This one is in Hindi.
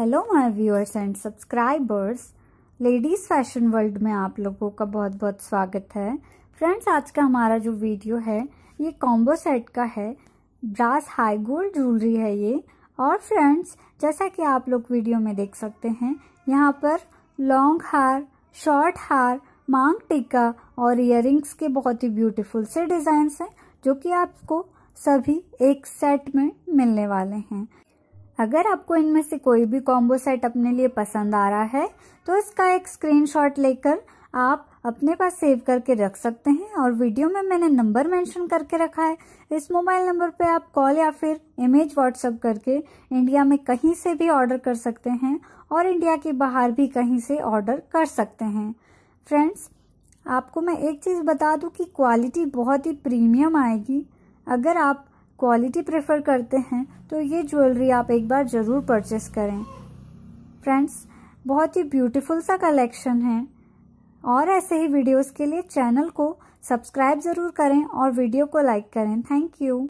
hello my viewers and subscribers ladies fashion world में आप लोगों का बहुत बहुत स्वागत है फ्रेंड्स आज का हमारा जो वीडियो है ये कॉम्बो सेट का है ब्रास हाई गोल्ड ज्वेलरी है ये और फ्रेंड्स जैसा कि आप लोग वीडियो में देख सकते हैं यहाँ पर लॉन्ग हार शॉर्ट हार मांग टिका और इयर के बहुत ही ब्यूटीफुल से डिज़ाइंस हैं जो कि आपको सभी एक सेट में मिलने वाले हैं अगर आपको इनमें से कोई भी कॉम्बो सेट अपने लिए पसंद आ रहा है तो इसका एक स्क्रीनशॉट लेकर आप अपने पास सेव करके रख सकते हैं और वीडियो में मैंने नंबर मेंशन करके रखा है इस मोबाइल नंबर पे आप कॉल या फिर इमेज व्हाट्सअप करके इंडिया में कहीं से भी ऑर्डर कर सकते हैं और इंडिया के बाहर भी कहीं से ऑर्डर कर सकते हैं फ्रेंड्स आपको मैं एक चीज़ बता दूं कि क्वालिटी बहुत ही प्रीमियम आएगी अगर आप क्वालिटी प्रेफर करते हैं तो ये ज्वेलरी आप एक बार ज़रूर परचेस करें फ्रेंड्स बहुत ही ब्यूटीफुल सा कलेक्शन है और ऐसे ही वीडियोस के लिए चैनल को सब्सक्राइब ज़रूर करें और वीडियो को लाइक करें थैंक यू